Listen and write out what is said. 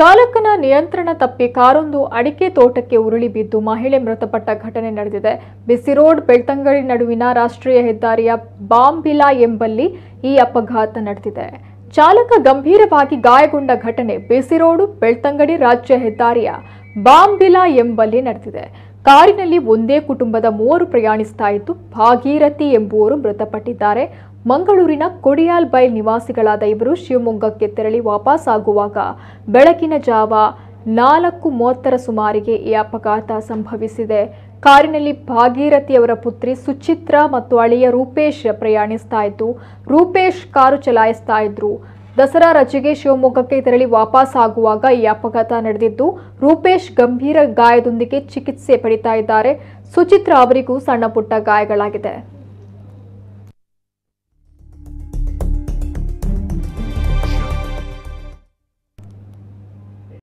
ಚಾಲಕನ ನಿಯಂತ್ರಣ ತಪ್ಪಿ ಕಾರೊಂದು ಅಡಿಕೆ ತೋಟಕ್ಕೆ ಉರುಳಿ ಬಿದ್ದು ಮಹಿಳೆ ಮೃತಪಟ್ಟ ಘಟನೆ ನಡೆದಿದೆ ಬಿಸಿ ರೋಡ್ ಬೆಳ್ತಂಗಡಿ ನಡುವಿನ ರಾಷ್ಟ್ರೀಯ ಹೆದ್ದಾರಿಯ ಬಾಂಬಿಲಾ ಎಂಬಲ್ಲಿ ಈ ಅಪಘಾತ ನಡೆದಿದೆ ಚಾಲಕ ಗಂಭೀರವಾಗಿ ಗಾಯಗೊಂಡ ಘಟನೆ ಬಿಸಿ ರೋಡು ಬೆಳ್ತಂಗಡಿ ರಾಜ್ಯ ಹೆದ್ದಾರಿಯ ಬಾಂಬಿಲಾ ಎಂಬಲ್ಲಿ ನಡೆದಿದೆ ಕಾರಿನಲ್ಲಿ ಒಂದೇ ಕುಟುಂಬದ ಮೂವರು ಪ್ರಯಾಣಿಸ್ತಾ ಇದ್ದು ಭಾಗೀರಥಿ ಎಂಬುವರು ಮೃತಪಟ್ಟಿದ್ದಾರೆ ಮಂಗಳೂರಿನ ಕೊಡಿಯಾಲ್ ಬೈಲ್ ನಿವಾಸಿಗಳಾದ ಇವರು ಶಿವಮೊಗ್ಗಕ್ಕೆ ತೆರಳಿ ಆಗುವಾಗ ಬೆಳಕಿನ ಜಾವ ನಾಲ್ಕು ಮೂವತ್ತರ ಸುಮಾರಿಗೆ ಈ ಅಪಘಾತ ಸಂಭವಿಸಿದೆ ಕಾರಿನಲ್ಲಿ ಭಾಗೀರಥಿ ಅವರ ಪುತ್ರಿ ಸುಚಿತ್ರ ಮತ್ತು ಅಳಿಯ ರೂಪೇಶ್ ಪ್ರಯಾಣಿಸ್ತಾ ಇದ್ದು ರೂಪೇಶ್ ಕಾರು ಚಲಾಯಿಸ್ತಾ ಇದ್ರು ದಸರಾ ರಜೆಗೆ ಶಿವಮೊಗ್ಗಕ್ಕೆ ತೆರಳಿ ವಾಪಸ್ ಆಗುವಾಗ ಈ ಅಪಘಾತ ನಡೆದಿದ್ದು ರೂಪೇಶ್ ಗಂಭೀರ ಗಾಯದೊಂದಿಗೆ ಚಿಕಿತ್ಸೆ ಪಡಿತಾ ಇದ್ದಾರೆ ಸುಚಿತ್ರ ಅವರಿಗೂ ಸಣ್ಣ ಪುಟ್ಟ ಗಾಯಗಳಾಗಿದೆ